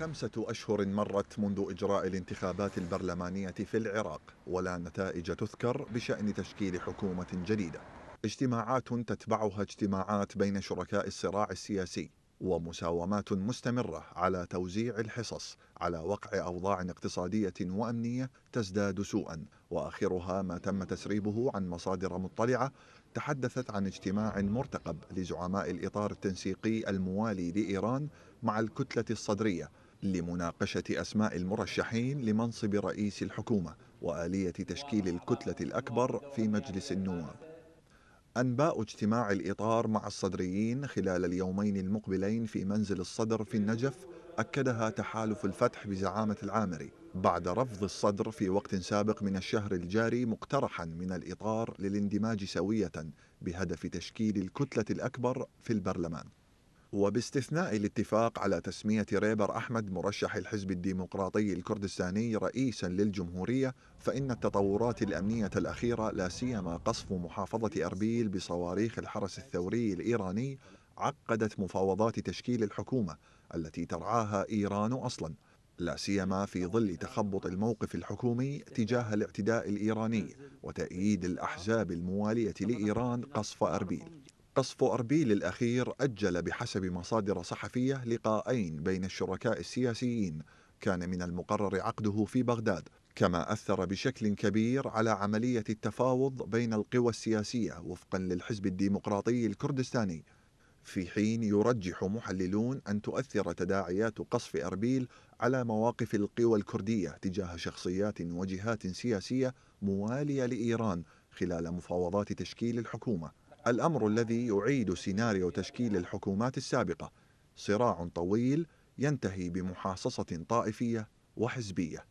خمسة أشهر مرت منذ إجراء الانتخابات البرلمانية في العراق ولا نتائج تذكر بشأن تشكيل حكومة جديدة اجتماعات تتبعها اجتماعات بين شركاء الصراع السياسي ومساومات مستمرة على توزيع الحصص على وقع أوضاع اقتصادية وأمنية تزداد سوءا وآخرها ما تم تسريبه عن مصادر مطلعة تحدثت عن اجتماع مرتقب لزعماء الإطار التنسيقي الموالي لإيران مع الكتلة الصدرية لمناقشة أسماء المرشحين لمنصب رئيس الحكومة وآلية تشكيل الكتلة الأكبر في مجلس النواب أنباء اجتماع الإطار مع الصدريين خلال اليومين المقبلين في منزل الصدر في النجف أكدها تحالف الفتح بزعامة العامري بعد رفض الصدر في وقت سابق من الشهر الجاري مقترحا من الإطار للاندماج سوية بهدف تشكيل الكتلة الأكبر في البرلمان وباستثناء الاتفاق على تسمية ريبر أحمد مرشح الحزب الديمقراطي الكردستاني رئيسا للجمهورية فإن التطورات الأمنية الأخيرة لا سيما قصف محافظة أربيل بصواريخ الحرس الثوري الإيراني عقدت مفاوضات تشكيل الحكومة التي ترعاها إيران أصلا لا سيما في ظل تخبط الموقف الحكومي تجاه الاعتداء الإيراني وتأييد الأحزاب الموالية لإيران قصف أربيل قصف أربيل الأخير أجل بحسب مصادر صحفية لقاءين بين الشركاء السياسيين كان من المقرر عقده في بغداد كما أثر بشكل كبير على عملية التفاوض بين القوى السياسية وفقا للحزب الديمقراطي الكردستاني في حين يرجح محللون أن تؤثر تداعيات قصف أربيل على مواقف القوى الكردية تجاه شخصيات وجهات سياسية موالية لإيران خلال مفاوضات تشكيل الحكومة الأمر الذي يعيد سيناريو تشكيل الحكومات السابقة صراع طويل ينتهي بمحاصصة طائفية وحزبية